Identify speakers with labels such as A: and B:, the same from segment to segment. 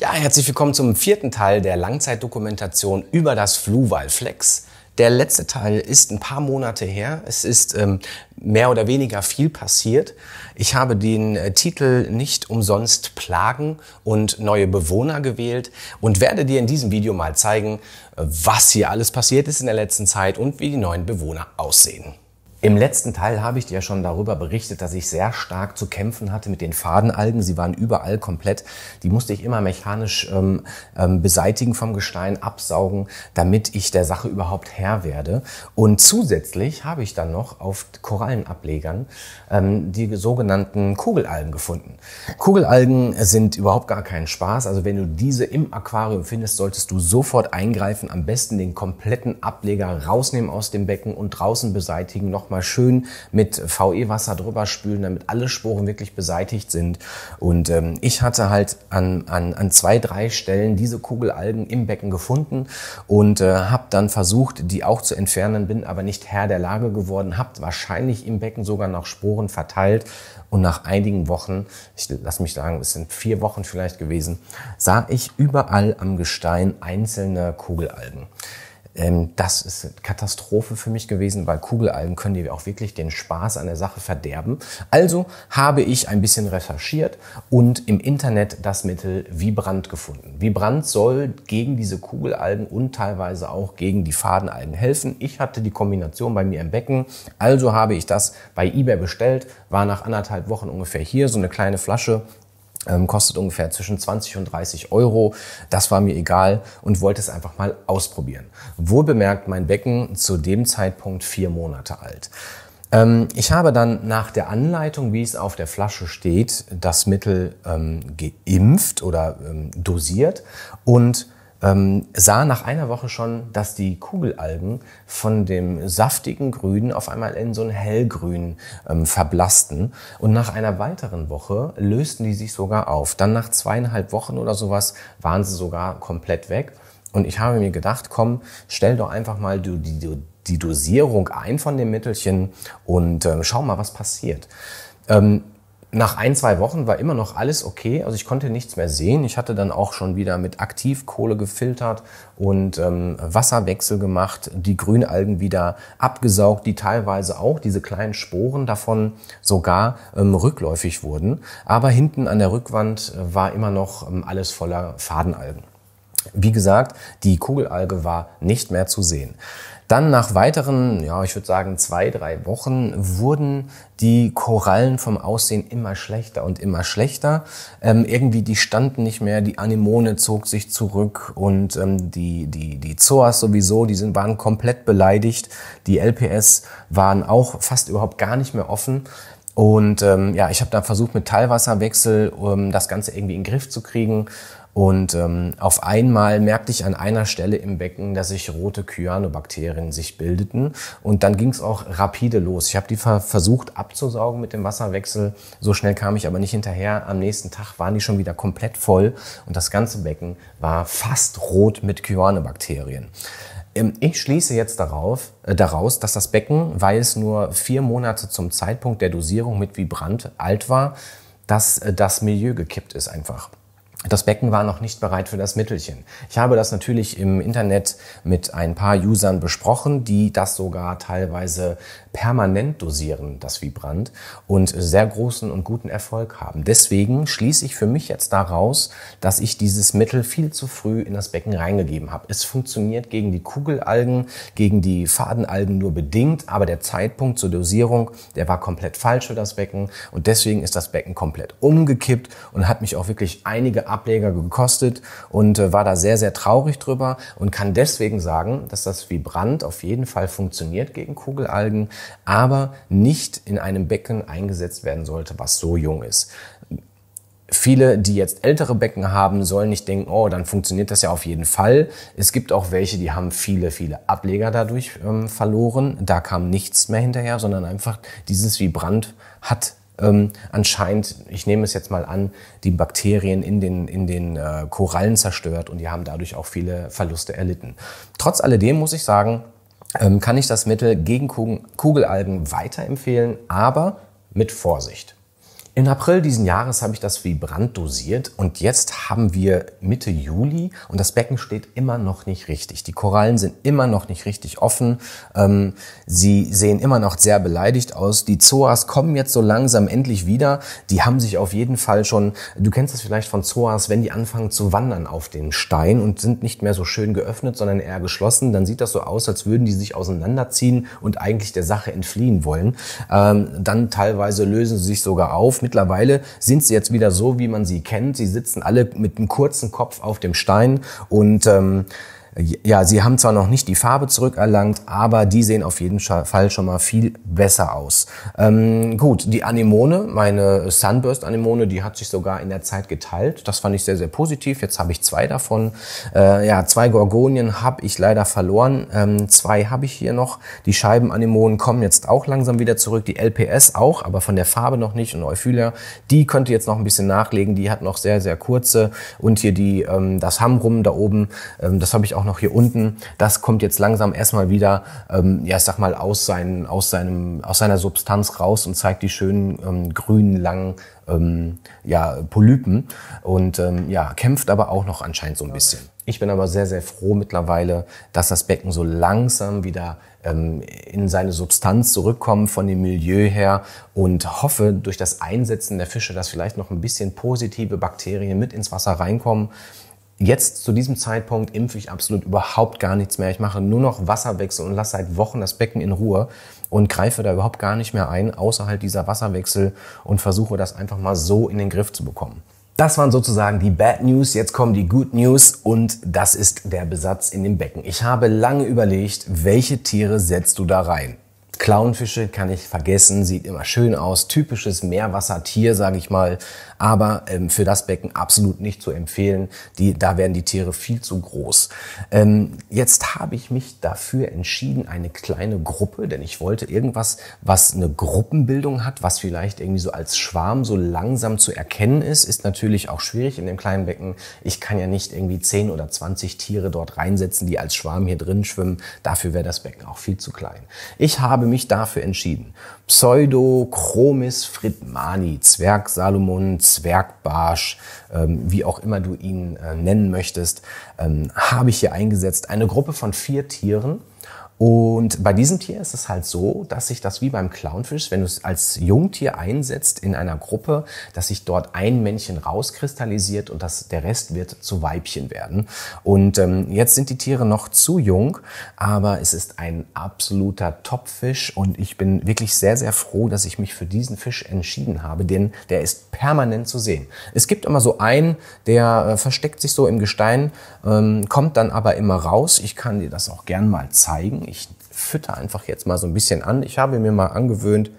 A: Ja, herzlich willkommen zum vierten Teil der Langzeitdokumentation über das Fluvalflex. Der letzte Teil ist ein paar Monate her. Es ist ähm, mehr oder weniger viel passiert. Ich habe den äh, Titel nicht umsonst Plagen und neue Bewohner gewählt und werde dir in diesem Video mal zeigen, äh, was hier alles passiert ist in der letzten Zeit und wie die neuen Bewohner aussehen. Im letzten Teil habe ich dir ja schon darüber berichtet, dass ich sehr stark zu kämpfen hatte mit den Fadenalgen. Sie waren überall komplett. Die musste ich immer mechanisch ähm, ähm, beseitigen vom Gestein, absaugen, damit ich der Sache überhaupt Herr werde. Und zusätzlich habe ich dann noch auf Korallenablegern ähm, die sogenannten Kugelalgen gefunden. Kugelalgen sind überhaupt gar kein Spaß. Also wenn du diese im Aquarium findest, solltest du sofort eingreifen. Am besten den kompletten Ableger rausnehmen aus dem Becken und draußen beseitigen. Nochmal nochmal schön mit VE-Wasser drüber spülen, damit alle Sporen wirklich beseitigt sind. Und ähm, ich hatte halt an, an, an zwei, drei Stellen diese Kugelalgen im Becken gefunden und äh, habe dann versucht, die auch zu entfernen, bin aber nicht Herr der Lage geworden, habe wahrscheinlich im Becken sogar noch Sporen verteilt und nach einigen Wochen, ich lass mich sagen, es sind vier Wochen vielleicht gewesen, sah ich überall am Gestein einzelne Kugelalgen. Ähm, das ist eine Katastrophe für mich gewesen, weil Kugelalgen können dir auch wirklich den Spaß an der Sache verderben. Also habe ich ein bisschen recherchiert und im Internet das Mittel Vibrant gefunden. Vibrant soll gegen diese Kugelalgen und teilweise auch gegen die Fadenalgen helfen. Ich hatte die Kombination bei mir im Becken, also habe ich das bei eBay bestellt, war nach anderthalb Wochen ungefähr hier, so eine kleine Flasche ähm, kostet ungefähr zwischen 20 und 30 Euro. Das war mir egal und wollte es einfach mal ausprobieren. Wohl bemerkt, mein Becken zu dem Zeitpunkt vier Monate alt. Ähm, ich habe dann nach der Anleitung, wie es auf der Flasche steht, das Mittel ähm, geimpft oder ähm, dosiert und ähm, sah nach einer Woche schon, dass die Kugelalgen von dem saftigen Grün auf einmal in so ein hellgrün ähm, verblassten. Und nach einer weiteren Woche lösten die sich sogar auf. Dann nach zweieinhalb Wochen oder sowas waren sie sogar komplett weg. Und ich habe mir gedacht, komm, stell doch einfach mal die, die, die Dosierung ein von dem Mittelchen und ähm, schau mal, was passiert. Ähm, nach ein, zwei Wochen war immer noch alles okay. Also ich konnte nichts mehr sehen. Ich hatte dann auch schon wieder mit Aktivkohle gefiltert und ähm, Wasserwechsel gemacht, die Grünalgen wieder abgesaugt, die teilweise auch, diese kleinen Sporen davon sogar ähm, rückläufig wurden. Aber hinten an der Rückwand äh, war immer noch ähm, alles voller Fadenalgen. Wie gesagt, die Kugelalge war nicht mehr zu sehen. Dann nach weiteren, ja, ich würde sagen zwei, drei Wochen wurden die Korallen vom Aussehen immer schlechter und immer schlechter. Ähm, irgendwie die standen nicht mehr, die Anemone zog sich zurück und ähm, die, die, die Zoas sowieso, die sind, waren komplett beleidigt. Die LPS waren auch fast überhaupt gar nicht mehr offen. Und ähm, ja, ich habe dann versucht, mit Teilwasserwechsel ähm, das Ganze irgendwie in den Griff zu kriegen. Und ähm, auf einmal merkte ich an einer Stelle im Becken, dass sich rote Kyanobakterien sich bildeten. Und dann ging es auch rapide los. Ich habe die versucht abzusaugen mit dem Wasserwechsel. So schnell kam ich aber nicht hinterher. Am nächsten Tag waren die schon wieder komplett voll und das ganze Becken war fast rot mit Kyanobakterien. Ähm, ich schließe jetzt darauf, äh, daraus, dass das Becken, weil es nur vier Monate zum Zeitpunkt der Dosierung mit Vibrant alt war, dass äh, das Milieu gekippt ist einfach das Becken war noch nicht bereit für das Mittelchen. Ich habe das natürlich im Internet mit ein paar Usern besprochen, die das sogar teilweise permanent dosieren, das Vibrant, und sehr großen und guten Erfolg haben. Deswegen schließe ich für mich jetzt daraus, dass ich dieses Mittel viel zu früh in das Becken reingegeben habe. Es funktioniert gegen die Kugelalgen, gegen die Fadenalgen nur bedingt, aber der Zeitpunkt zur Dosierung, der war komplett falsch für das Becken und deswegen ist das Becken komplett umgekippt und hat mich auch wirklich einige Ableger gekostet und äh, war da sehr, sehr traurig drüber und kann deswegen sagen, dass das Vibrant auf jeden Fall funktioniert gegen Kugelalgen, aber nicht in einem Becken eingesetzt werden sollte, was so jung ist. Viele, die jetzt ältere Becken haben, sollen nicht denken, oh, dann funktioniert das ja auf jeden Fall. Es gibt auch welche, die haben viele, viele Ableger dadurch ähm, verloren. Da kam nichts mehr hinterher, sondern einfach dieses Vibrant hat ähm, anscheinend, ich nehme es jetzt mal an, die Bakterien in den, in den äh, Korallen zerstört und die haben dadurch auch viele Verluste erlitten. Trotz alledem muss ich sagen, ähm, kann ich das Mittel gegen Kugelalgen weiterempfehlen, aber mit Vorsicht. In April diesen Jahres habe ich das Vibrant dosiert und jetzt haben wir Mitte Juli und das Becken steht immer noch nicht richtig. Die Korallen sind immer noch nicht richtig offen. Ähm, sie sehen immer noch sehr beleidigt aus. Die Zoas kommen jetzt so langsam endlich wieder. Die haben sich auf jeden Fall schon, du kennst das vielleicht von Zoas, wenn die anfangen zu wandern auf den Stein und sind nicht mehr so schön geöffnet, sondern eher geschlossen, dann sieht das so aus, als würden die sich auseinanderziehen und eigentlich der Sache entfliehen wollen. Ähm, dann teilweise lösen sie sich sogar auf Mittlerweile sind sie jetzt wieder so, wie man sie kennt. Sie sitzen alle mit einem kurzen Kopf auf dem Stein und ähm, ja, sie haben zwar noch nicht die Farbe zurückerlangt, aber die sehen auf jeden Fall schon mal viel besser aus. Ähm, gut, die Anemone, meine Sunburst-Anemone, die hat sich sogar in der Zeit geteilt. Das fand ich sehr, sehr positiv. Jetzt habe ich zwei davon. Äh, ja, zwei Gorgonien habe ich leider verloren. Ähm, zwei habe ich hier noch. Die Scheibenanemonen kommen jetzt auch langsam wieder zurück. Die LPS auch, aber von der Farbe noch nicht. Und Euphylia, die könnte jetzt noch ein bisschen nachlegen. Die hat noch sehr, sehr kurze. Und hier die, ähm, das Hamrum da oben, ähm, das habe ich auch auch noch hier unten, das kommt jetzt langsam erstmal wieder, ähm, ja, ich sag mal, aus, seinen, aus, seinem, aus seiner Substanz raus und zeigt die schönen ähm, grünen, langen ähm, ja, Polypen und ähm, ja, kämpft aber auch noch anscheinend so ein bisschen. Ich bin aber sehr, sehr froh mittlerweile, dass das Becken so langsam wieder ähm, in seine Substanz zurückkommt von dem Milieu her und hoffe durch das Einsetzen der Fische, dass vielleicht noch ein bisschen positive Bakterien mit ins Wasser reinkommen Jetzt zu diesem Zeitpunkt impfe ich absolut überhaupt gar nichts mehr. Ich mache nur noch Wasserwechsel und lasse seit Wochen das Becken in Ruhe und greife da überhaupt gar nicht mehr ein, außerhalb dieser Wasserwechsel und versuche das einfach mal so in den Griff zu bekommen. Das waren sozusagen die Bad News, jetzt kommen die Good News und das ist der Besatz in dem Becken. Ich habe lange überlegt, welche Tiere setzt du da rein? Clownfische kann ich vergessen, sieht immer schön aus, typisches Meerwassertier, sage ich mal, aber ähm, für das Becken absolut nicht zu empfehlen. Die, da werden die Tiere viel zu groß. Ähm, jetzt habe ich mich dafür entschieden, eine kleine Gruppe, denn ich wollte irgendwas, was eine Gruppenbildung hat, was vielleicht irgendwie so als Schwarm so langsam zu erkennen ist, ist natürlich auch schwierig in dem kleinen Becken. Ich kann ja nicht irgendwie 10 oder 20 Tiere dort reinsetzen, die als Schwarm hier drin schwimmen. Dafür wäre das Becken auch viel zu klein. Ich habe mich dafür entschieden. Pseudo, Chromis, Fritmani, Zwerg Salomon, Zwergbarsch, ähm, wie auch immer du ihn äh, nennen möchtest, ähm, habe ich hier eingesetzt. Eine Gruppe von vier Tieren und bei diesem Tier ist es halt so, dass sich das wie beim Clownfisch, wenn du es als Jungtier einsetzt in einer Gruppe, dass sich dort ein Männchen rauskristallisiert und dass der Rest wird zu Weibchen werden. Und ähm, jetzt sind die Tiere noch zu jung, aber es ist ein absoluter Topfisch und ich bin wirklich sehr, sehr froh, dass ich mich für diesen Fisch entschieden habe, denn der ist permanent zu sehen. Es gibt immer so einen, der äh, versteckt sich so im Gestein, ähm, kommt dann aber immer raus. Ich kann dir das auch gern mal zeigen ich fütter einfach jetzt mal so ein bisschen an. Ich habe mir mal angewöhnt,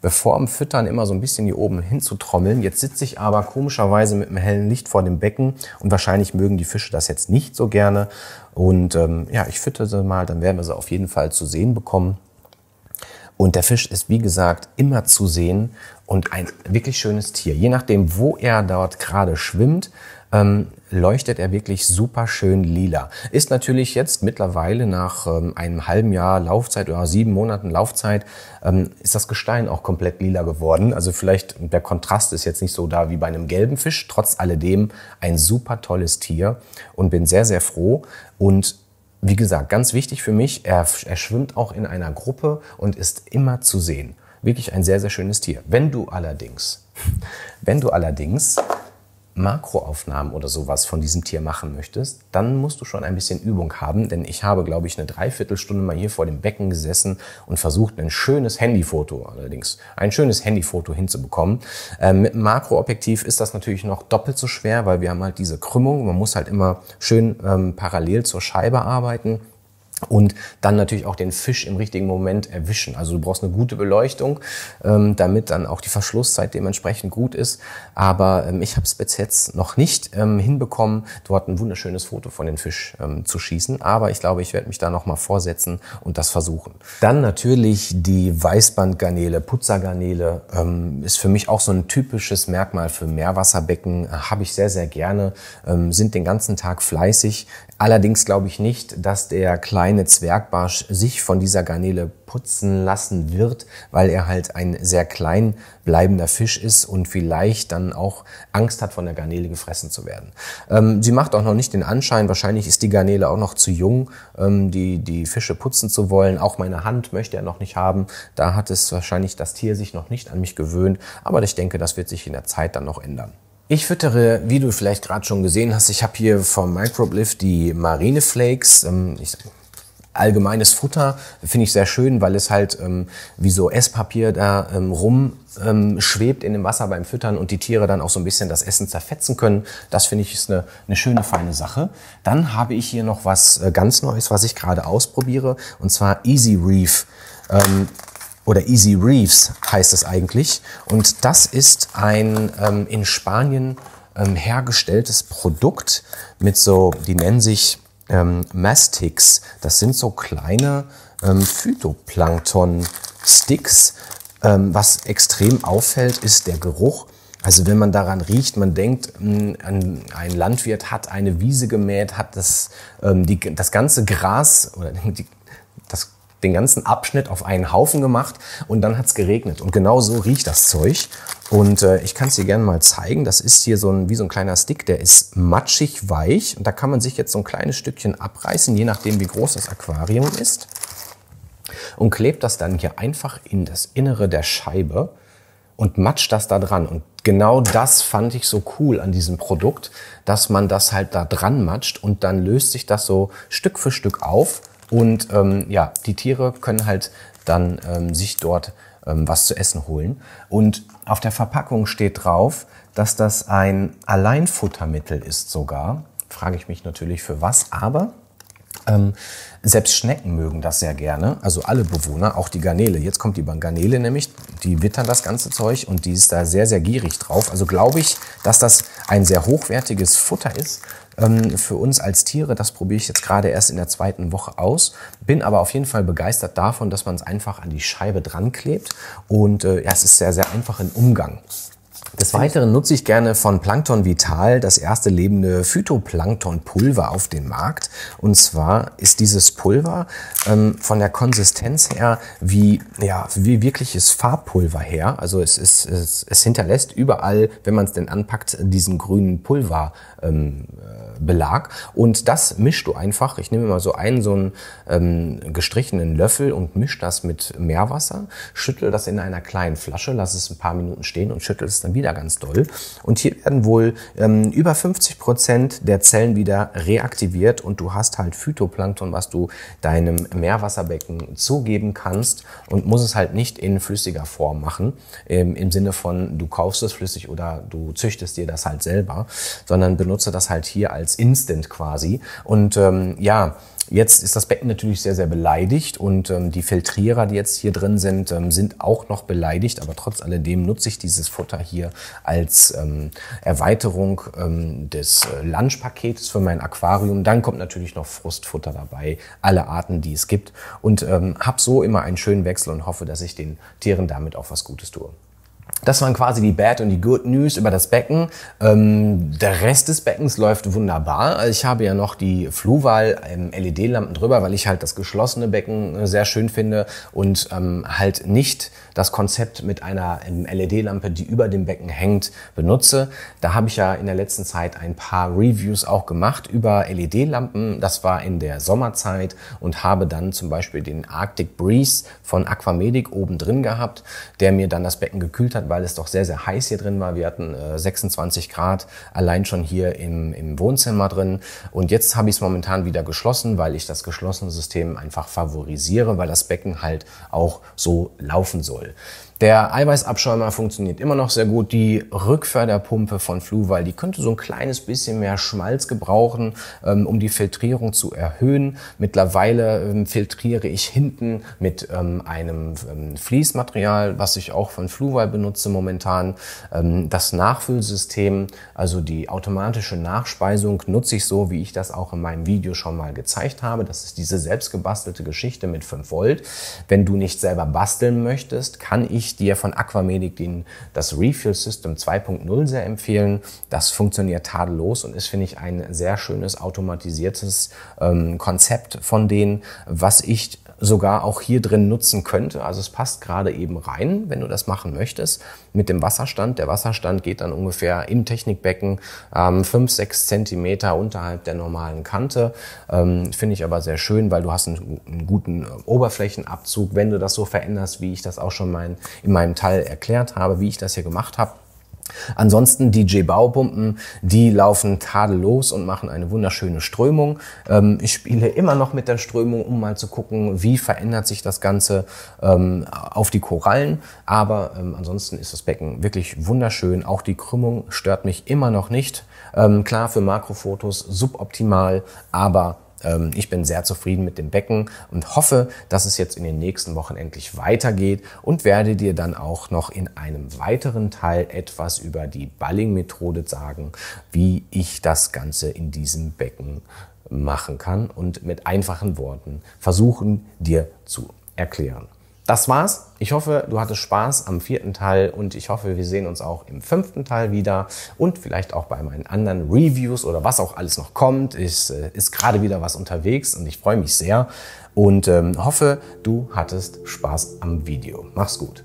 A: bevor am Füttern immer so ein bisschen hier oben hinzutrommeln. Jetzt sitze ich aber komischerweise mit einem hellen Licht vor dem Becken und wahrscheinlich mögen die Fische das jetzt nicht so gerne. Und ähm, ja, ich füttere sie mal, dann werden wir sie auf jeden Fall zu sehen bekommen. Und der Fisch ist, wie gesagt, immer zu sehen und ein wirklich schönes Tier. Je nachdem, wo er dort gerade schwimmt, ähm, leuchtet er wirklich super schön lila. Ist natürlich jetzt mittlerweile nach ähm, einem halben Jahr Laufzeit oder sieben Monaten Laufzeit ähm, ist das Gestein auch komplett lila geworden. Also vielleicht der Kontrast ist jetzt nicht so da wie bei einem gelben Fisch. Trotz alledem ein super tolles Tier und bin sehr, sehr froh. Und wie gesagt, ganz wichtig für mich, er, er, schwimmt auch in einer Gruppe und ist immer zu sehen. Wirklich ein sehr, sehr schönes Tier. Wenn du allerdings, wenn du allerdings Makroaufnahmen oder sowas von diesem Tier machen möchtest, dann musst du schon ein bisschen Übung haben, denn ich habe, glaube ich, eine Dreiviertelstunde mal hier vor dem Becken gesessen und versucht, ein schönes Handyfoto allerdings, ein schönes Handyfoto hinzubekommen. Ähm, mit Makroobjektiv ist das natürlich noch doppelt so schwer, weil wir haben halt diese Krümmung, man muss halt immer schön ähm, parallel zur Scheibe arbeiten und dann natürlich auch den Fisch im richtigen Moment erwischen. Also du brauchst eine gute Beleuchtung, ähm, damit dann auch die Verschlusszeit dementsprechend gut ist. Aber ähm, ich habe es bis jetzt noch nicht ähm, hinbekommen, dort ein wunderschönes Foto von den Fisch ähm, zu schießen. Aber ich glaube, ich werde mich da nochmal vorsetzen und das versuchen. Dann natürlich die Weißbandgarnele, Putzergarnele Ähm, ist für mich auch so ein typisches Merkmal für Meerwasserbecken. Äh, habe ich sehr, sehr gerne, Ähm, sind den ganzen Tag fleißig. Allerdings glaube ich nicht, dass der kleine kleine Zwergbarsch sich von dieser Garnele putzen lassen wird, weil er halt ein sehr klein bleibender Fisch ist und vielleicht dann auch Angst hat, von der Garnele gefressen zu werden. Ähm, sie macht auch noch nicht den Anschein, wahrscheinlich ist die Garnele auch noch zu jung, ähm, die, die Fische putzen zu wollen. Auch meine Hand möchte er noch nicht haben. Da hat es wahrscheinlich das Tier sich noch nicht an mich gewöhnt, aber ich denke, das wird sich in der Zeit dann noch ändern. Ich füttere, wie du vielleicht gerade schon gesehen hast, ich habe hier vom Microbliff die Marine Flakes. Ähm, ich allgemeines Futter finde ich sehr schön, weil es halt ähm, wie so Esspapier da ähm, rum ähm, schwebt in dem Wasser beim Füttern und die Tiere dann auch so ein bisschen das Essen zerfetzen können. Das finde ich ist eine, eine schöne, feine Sache. Dann habe ich hier noch was äh, ganz Neues, was ich gerade ausprobiere, und zwar Easy Reef. Ähm, oder Easy Reefs heißt es eigentlich. Und das ist ein ähm, in Spanien ähm, hergestelltes Produkt mit so, die nennen sich ähm, Mastics. Das sind so kleine ähm, Phytoplankton-Sticks. Ähm, was extrem auffällt, ist der Geruch. Also wenn man daran riecht, man denkt, hm, ein Landwirt hat eine Wiese gemäht, hat das, ähm, die, das ganze Gras oder die, den ganzen Abschnitt auf einen Haufen gemacht und dann hat es geregnet. Und genau so riecht das Zeug. Und äh, ich kann es dir gerne mal zeigen. Das ist hier so ein, wie so ein kleiner Stick, der ist matschig weich. Und da kann man sich jetzt so ein kleines Stückchen abreißen, je nachdem, wie groß das Aquarium ist. Und klebt das dann hier einfach in das Innere der Scheibe und matscht das da dran. Und genau das fand ich so cool an diesem Produkt, dass man das halt da dran matscht und dann löst sich das so Stück für Stück auf und ähm, ja, die Tiere können halt dann ähm, sich dort ähm, was zu essen holen. Und auf der Verpackung steht drauf, dass das ein Alleinfuttermittel ist sogar. Frage ich mich natürlich für was, aber ähm, selbst Schnecken mögen das sehr gerne, also alle Bewohner, auch die Garnele. Jetzt kommt die Garnele nämlich, die wittern das ganze Zeug und die ist da sehr, sehr gierig drauf. Also glaube ich, dass das ein sehr hochwertiges Futter ist, ähm, für uns als Tiere. Das probiere ich jetzt gerade erst in der zweiten Woche aus. Bin aber auf jeden Fall begeistert davon, dass man es einfach an die Scheibe dran klebt. Und äh, ja, es ist sehr, sehr einfach im Umgang. Des Weiteren nutze ich gerne von Plankton Vital das erste lebende Phytoplanktonpulver auf den Markt. Und zwar ist dieses Pulver ähm, von der Konsistenz her wie, ja, wie wirkliches Farbpulver her. Also es, ist, es, es hinterlässt überall, wenn man es denn anpackt, diesen grünen Pulverbelag. Ähm, äh, und das mischst du einfach. Ich nehme mal so einen, so einen ähm, gestrichenen Löffel und mische das mit Meerwasser, schüttel das in einer kleinen Flasche, lass es ein paar Minuten stehen und schüttel es dann wieder ganz doll. Und hier werden wohl ähm, über 50 Prozent der Zellen wieder reaktiviert und du hast halt Phytoplankton, was du deinem Meerwasserbecken zugeben kannst und musst es halt nicht in flüssiger Form machen, ähm, im Sinne von du kaufst es flüssig oder du züchtest dir das halt selber, sondern benutze das halt hier als Instant quasi. Und ähm, ja, Jetzt ist das Becken natürlich sehr, sehr beleidigt und ähm, die Filtrierer, die jetzt hier drin sind, ähm, sind auch noch beleidigt. Aber trotz alledem nutze ich dieses Futter hier als ähm, Erweiterung ähm, des äh, Lunchpaketes für mein Aquarium. Dann kommt natürlich noch Frustfutter dabei, alle Arten, die es gibt. Und ähm, habe so immer einen schönen Wechsel und hoffe, dass ich den Tieren damit auch was Gutes tue. Das waren quasi die Bad und die Good News über das Becken. Ähm, der Rest des Beckens läuft wunderbar. Also ich habe ja noch die Fluval LED-Lampen drüber, weil ich halt das geschlossene Becken äh, sehr schön finde und ähm, halt nicht das Konzept mit einer ähm, LED-Lampe, die über dem Becken hängt, benutze. Da habe ich ja in der letzten Zeit ein paar Reviews auch gemacht über LED-Lampen. Das war in der Sommerzeit und habe dann zum Beispiel den Arctic Breeze von Aquamedic oben drin gehabt, der mir dann das Becken gekühlt gefühlt hat, weil es doch sehr, sehr heiß hier drin war. Wir hatten äh, 26 Grad allein schon hier im, im Wohnzimmer drin. Und jetzt habe ich es momentan wieder geschlossen, weil ich das geschlossene System einfach favorisiere, weil das Becken halt auch so laufen soll. Der Eiweißabschäumer funktioniert immer noch sehr gut. Die Rückförderpumpe von Fluval, die könnte so ein kleines bisschen mehr Schmalz gebrauchen, ähm, um die Filtrierung zu erhöhen. Mittlerweile ähm, filtriere ich hinten mit ähm, einem ähm, Fließmaterial, was ich auch von Fluval benutze momentan. Ähm, das Nachfüllsystem, also die automatische Nachspeisung, nutze ich so, wie ich das auch in meinem Video schon mal gezeigt habe. Das ist diese selbstgebastelte Geschichte mit 5 Volt. Wenn du nicht selber basteln möchtest, kann ich dir von Aquamedic den, das Refuel System 2.0 sehr empfehlen. Das funktioniert tadellos und ist, finde ich, ein sehr schönes automatisiertes ähm, Konzept von denen, was ich sogar auch hier drin nutzen könnte. Also es passt gerade eben rein, wenn du das machen möchtest, mit dem Wasserstand. Der Wasserstand geht dann ungefähr im Technikbecken ähm, 5, 6 Zentimeter unterhalb der normalen Kante. Ähm, Finde ich aber sehr schön, weil du hast einen, einen, guten äh, Oberflächenabzug, wenn du das so veränderst, wie ich das auch schon mein, in meinem Teil erklärt habe, wie ich das hier gemacht habe Ansonsten die J-Baupumpen, die laufen tadellos und machen eine wunderschöne Strömung. Ähm, ich spiele immer noch mit der Strömung, um mal zu gucken, wie verändert sich das Ganze ähm, auf die Korallen. Aber ähm, ansonsten ist das Becken wirklich wunderschön. Auch die Krümmung stört mich immer noch nicht. Ähm, klar, für Makrofotos suboptimal, aber ähm, ich bin sehr zufrieden mit dem Becken und hoffe, dass es jetzt in den nächsten Wochen endlich weitergeht und werde dir dann auch noch in einem weiteren Teil etwas über die Balling-Methode sagen, wie ich das Ganze in diesem Becken machen kann und mit einfachen Worten versuchen dir zu erklären. Das war's. Ich hoffe, du hattest Spaß am vierten Teil und ich hoffe, wir sehen uns auch im fünften Teil wieder und vielleicht auch bei meinen anderen Reviews oder was auch alles noch kommt. Es äh, ist gerade wieder was unterwegs und ich freue mich sehr und ähm, hoffe, du hattest Spaß am Video. Mach's gut.